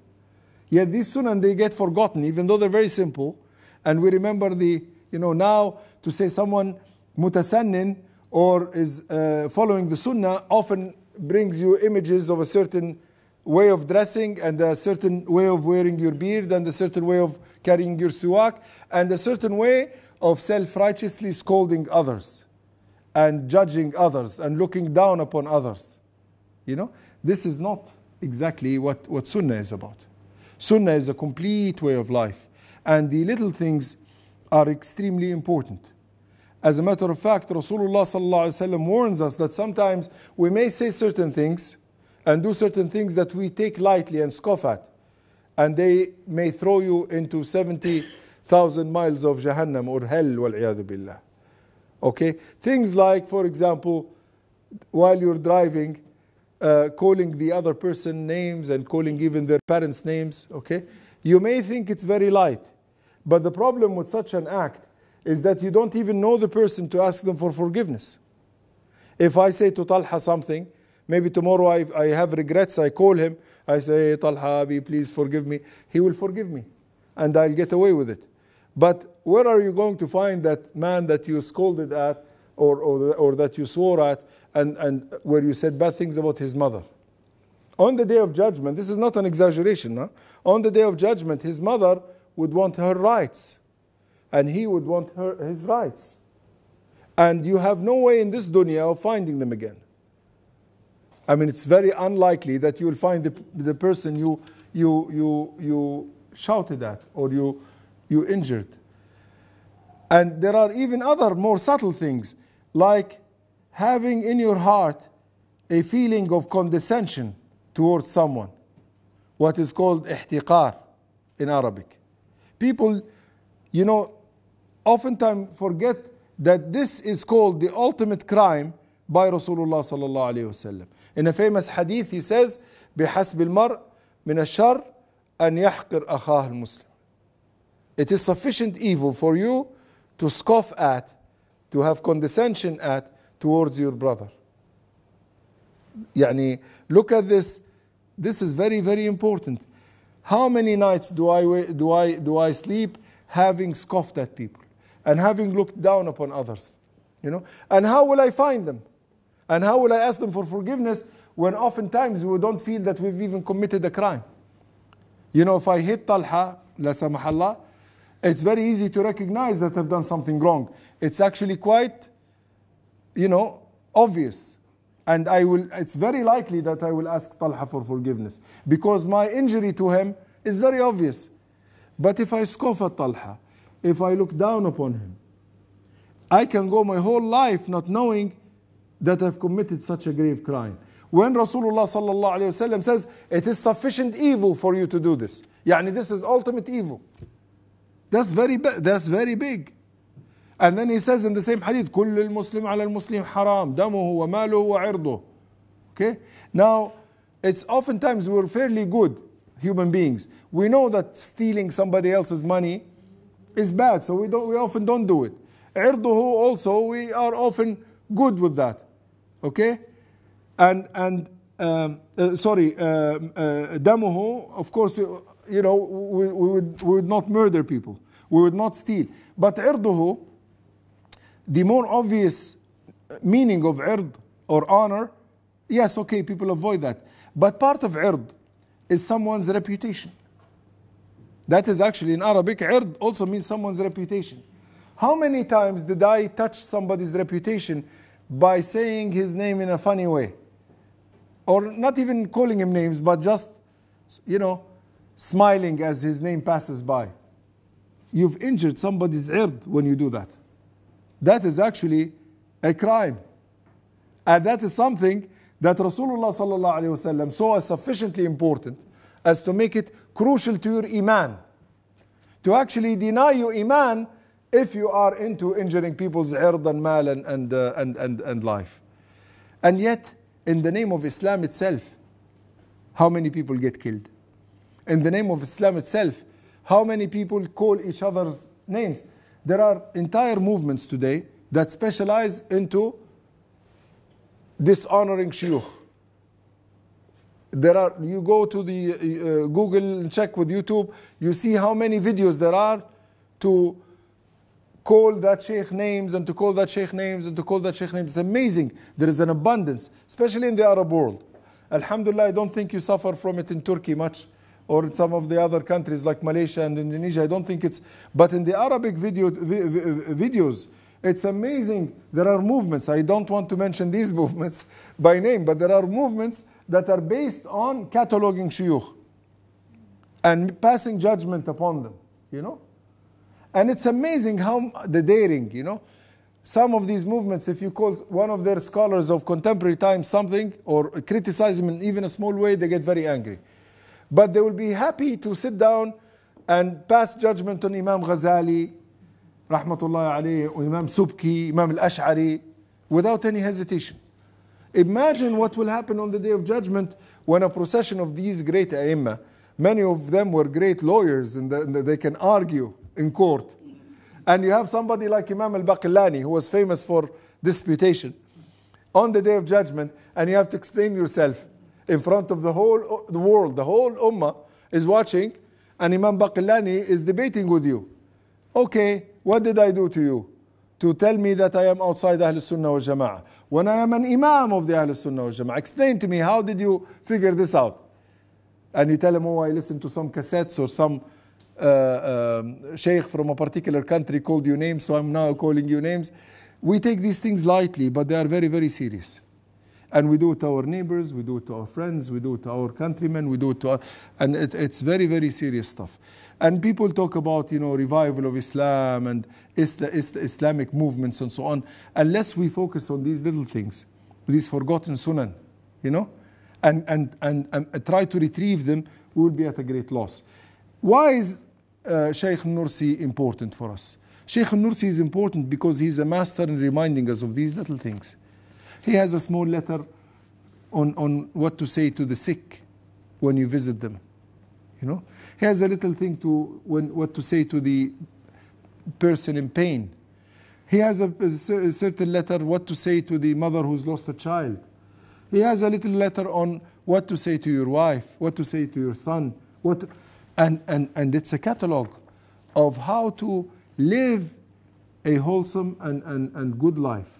Yet these sunnah, they get forgotten, even though they're very simple. And we remember the, you know, now to say someone mutasannin or is uh, following the sunnah often brings you images of a certain way of dressing and a certain way of wearing your beard and a certain way of carrying your suwak and a certain way of self righteously scolding others and judging others and looking down upon others. You know, this is not exactly what, what Sunnah is about. Sunnah is a complete way of life, and the little things are extremely important. As a matter of fact, Rasulullah warns us that sometimes we may say certain things and do certain things that we take lightly and scoff at. And they may throw you into 70,000 miles of Jahannam or hell, wal billah. Okay? Things like, for example, while you're driving, uh, calling the other person names and calling even their parents' names, okay? You may think it's very light, but the problem with such an act is that you don't even know the person to ask them for forgiveness. If I say to Talha something, Maybe tomorrow I, I have regrets. I call him. I say, Abi, please forgive me. He will forgive me and I'll get away with it. But where are you going to find that man that you scolded at or, or, or that you swore at and, and where you said bad things about his mother? On the day of judgment, this is not an exaggeration. Huh? On the day of judgment, his mother would want her rights and he would want her, his rights. And you have no way in this dunya of finding them again. I mean, it's very unlikely that you will find the, the person you, you, you, you shouted at or you, you injured. And there are even other more subtle things, like having in your heart a feeling of condescension towards someone, what is called ihtiqar in Arabic. People, you know, oftentimes forget that this is called the ultimate crime by Rasulullah sallallahu alayhi wasallam. In a famous hadith, he says, بحسب المرء من الشر أن يحقر أخاه المسلم. It is sufficient evil for you to scoff at, to have condescension at towards your brother. يعني, look at this. This is very, very important. How many nights do I, do I, do I sleep having scoffed at people and having looked down upon others? You know? And how will I find them? And how will I ask them for forgiveness when oftentimes we don't feel that we've even committed a crime? You know, if I hit Talha, la samahallah, it's very easy to recognize that I've done something wrong. It's actually quite, you know, obvious. And I will, it's very likely that I will ask Talha for forgiveness because my injury to him is very obvious. But if I scoff at Talha, if I look down upon him, I can go my whole life not knowing that have committed such a grave crime. When Rasulullah sallallahu alayhi wasallam says, it is sufficient evil for you to do this. Yani this is ultimate evil. That's very, that's very big. And then he says in the same hadith, كل المسلم على المسلم حرام دمه وماله وعرضه. Okay? Now, it's oftentimes we're fairly good human beings. We know that stealing somebody else's money is bad, so we, don't, we often don't do it. عرضه also, we are often good with that. Okay? And, and um, uh, sorry, um, uh, damuhu, of course, uh, you know, we, we, would, we would not murder people. We would not steal. But irduhu, the more obvious meaning of ird or honor, yes, okay, people avoid that. But part of ird is someone's reputation. That is actually in Arabic, ird also means someone's reputation. How many times did I touch somebody's reputation by saying his name in a funny way? Or not even calling him names, but just, you know, smiling as his name passes by. You've injured somebody's ird when you do that. That is actually a crime. And that is something that Rasulullah saw as sufficiently important as to make it crucial to your iman. To actually deny your iman if you are into injuring people's earth and mal and, and, uh, and, and, and life. And yet, in the name of Islam itself, how many people get killed? In the name of Islam itself, how many people call each other's names? There are entire movements today that specialize into dishonoring shuyukh. There are, you go to the uh, Google and check with YouTube, you see how many videos there are to call that sheikh names and to call that sheikh names and to call that sheikh names. It's amazing. There is an abundance, especially in the Arab world. Alhamdulillah, I don't think you suffer from it in Turkey much or in some of the other countries like Malaysia and Indonesia. I don't think it's, but in the Arabic video, videos, it's amazing. There are movements. I don't want to mention these [LAUGHS] movements by name, but there are movements that are based on cataloging shuyukh and passing judgment upon them, you know? And it's amazing how the daring, you know. Some of these movements, if you call one of their scholars of contemporary times something or criticize him in even a small way, they get very angry. But they will be happy to sit down and pass judgment on Imam Ghazali, Rahmatullah alayhi, Imam Subki, Imam al Ash'ari, without any hesitation. Imagine what will happen on the day of judgment when a procession of these great ai many of them were great lawyers and they can argue in court. And you have somebody like Imam al-Baqillani who was famous for disputation on the day of judgment and you have to explain yourself in front of the whole the world. The whole ummah is watching and Imam Baqillani is debating with you. Okay, what did I do to you? To tell me that I am outside Ahl Sunnah wal Jama'ah. When I am an Imam of the Ahl Sunnah wal Jama'ah, explain to me how did you figure this out? And you tell him, oh, I listened to some cassettes or some uh, um, sheikh from a particular country called you names, so I'm now calling you names. We take these things lightly, but they are very, very serious. And we do it to our neighbors, we do it to our friends, we do it to our countrymen, we do it to our, and it, it's very, very serious stuff. And people talk about, you know, revival of Islam and Isla, Isla, Islamic movements and so on. Unless we focus on these little things, these forgotten sunan, you know, and, and, and, and try to retrieve them, we will be at a great loss. Why is uh, Sheikh Nursi important for us? Sheikh Nursi is important because he's a master in reminding us of these little things. He has a small letter on, on what to say to the sick when you visit them. You know, he has a little thing to when, what to say to the person in pain. He has a, a certain letter what to say to the mother who's lost a child. He has a little letter on what to say to your wife, what to say to your son, what. To, and, and, and it's a catalog of how to live a wholesome and, and, and good life.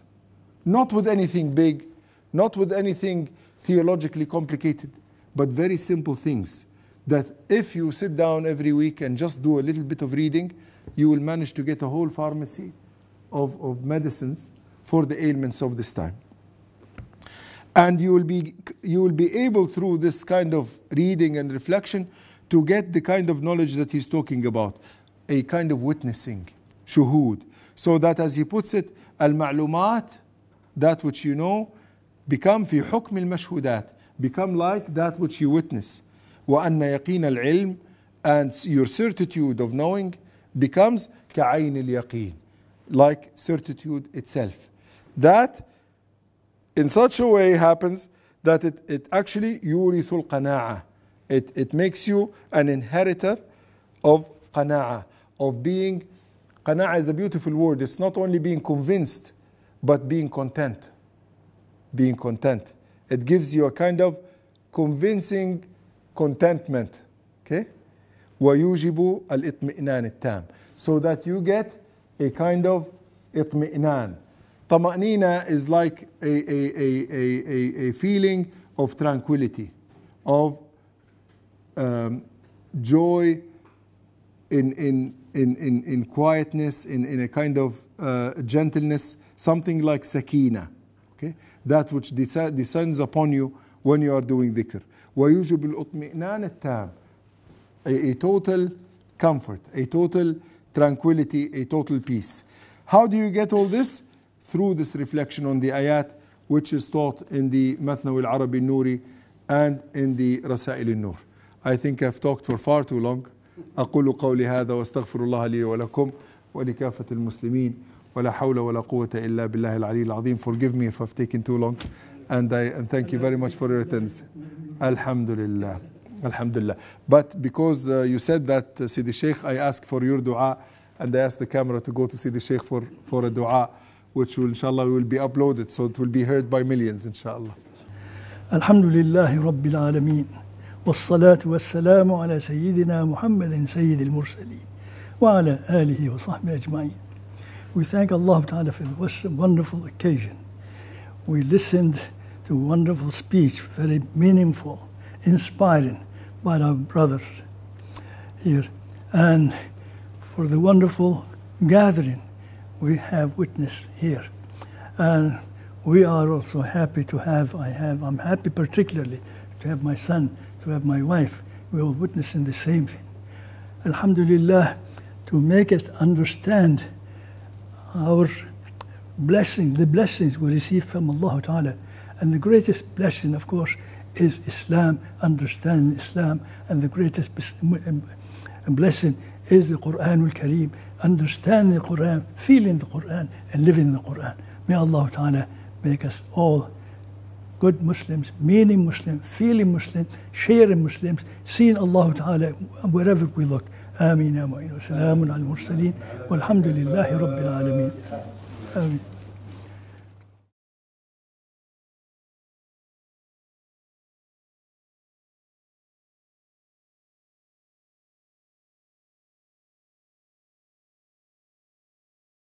Not with anything big, not with anything theologically complicated, but very simple things that if you sit down every week and just do a little bit of reading, you will manage to get a whole pharmacy of, of medicines for the ailments of this time. And you will, be, you will be able through this kind of reading and reflection to get the kind of knowledge that he's talking about, a kind of witnessing, shuhud. So that as he puts it, al-ma'lumat, that which you know, become hukm al-mashhudat, become like that which you witness. وأن يقين العلم and your certitude of knowing becomes كعين اليقين, like certitude itself. That in such a way happens that it, it actually يورث القناعه it, it makes you an inheritor of qana'ah, of being. Qana'ah is a beautiful word. It's not only being convinced, but being content. Being content. It gives you a kind of convincing contentment. Okay? ويوجب الإطمئنان التام. So that you get a kind of إطمئنان. Tamanina is like a, a, a, a, a, feeling of tranquility, of um, joy in, in, in, in, in quietness, in, in a kind of uh, gentleness, something like sakina, okay? that which descends upon you when you are doing dhikr. ويوجب الإطمئنان التام a, a total comfort, a total tranquility, a total peace. How do you get all this? Through this reflection on the ayat, which is taught in the Mathnawi al-Arabi al-Nuri and in the Rasail al-Nur. I think I've talked for far too long أقول قولي هذا وأستغفر الله لي ولكم ولكافة المسلمين ولا حول ولا قوة إلا بالله العلي العظيم Forgive me if I've taken too long and, I, and thank you very much for your attendance الحمد لله الحمد But because uh, you said that uh, Sidi Sheikh I asked for your dua and I asked the camera to go to Sidi Sheikh for, for a dua which will inshallah will be uploaded so it will be heard by millions inshallah Alhamdulillah, لله رب العالمين we thank Allah Ta'ala for this wonderful occasion. We listened to wonderful speech, very meaningful, inspiring by our brothers here, and for the wonderful gathering we have witnessed here. And we are also happy to have, I have, I'm happy particularly to have my son to have my wife. We are witnessing the same thing. Alhamdulillah, to make us understand our blessings, the blessings we receive from Allah Ta'ala. And the greatest blessing, of course, is Islam, understanding Islam, and the greatest blessing is the Quran al Kareem, understanding the Quran, feeling the Quran, and living the Quran. May Allah Ta'ala make us all good Muslims, meaning Muslim, feeling Muslim, sharing Muslims, seeing Allah Ta'ala wherever we look. آمين يا Salamun وسلام على المرسلين والحمد لله رب العالمين آمين